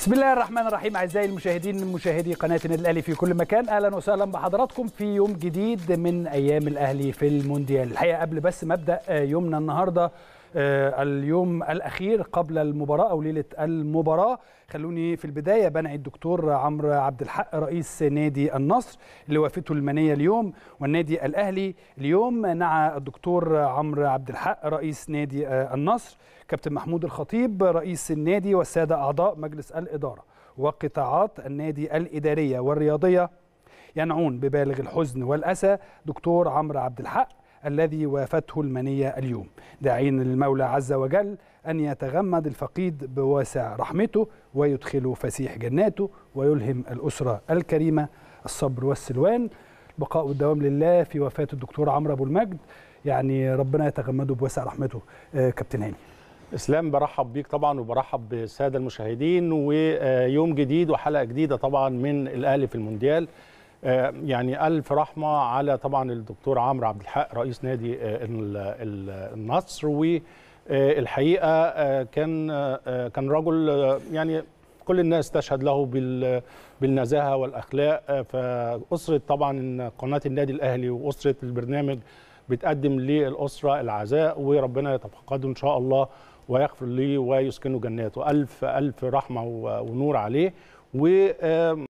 بسم الله الرحمن الرحيم اعزائي المشاهدين مشاهدي قناه النادي الاهلي في كل مكان اهلا وسهلا بحضراتكم في يوم جديد من ايام الاهلي في المونديال الحقيقه قبل بس ما ابدا آه، يومنا النهارده آه، اليوم الأخير قبل المباراة أو ليلة المباراة خلوني في البداية بنعي الدكتور عمرو عبد الحق رئيس نادي النصر اللي وافته المنية اليوم والنادي الأهلي اليوم نعى الدكتور عمرو عبد الحق رئيس نادي آه، النصر كابتن محمود الخطيب رئيس النادي والسادة أعضاء مجلس الإدارة وقطاعات النادي الإدارية والرياضية ينعون ببالغ الحزن والأسى دكتور عمرو عبد الحق الذي وافته المنية اليوم داعين للمولى عز وجل أن يتغمد الفقيد بواسع رحمته ويدخل فسيح جناته ويلهم الأسرة الكريمة الصبر والسلوان بقاء الدوام لله في وفاة الدكتور عمرو أبو المجد يعني ربنا يتغمده بواسع رحمته آه، كابتن هاني اسلام برحب بيك طبعا وبرحب بالساده المشاهدين ويوم جديد وحلقه جديده طبعا من الاهلي في المونديال آه، يعني الف رحمه على طبعا الدكتور عمرو عبد الحق رئيس نادي آه، النصر والحقيقه آه، كان كان رجل يعني كل الناس تشهد له بالنزاهه والاخلاق فاسره طبعا قناه النادي الاهلي واسره البرنامج بتقدم للاسره العزاء وربنا يتفقده ان شاء الله ويغفر لي ويسكنه جناته الف الف رحمه ونور عليه و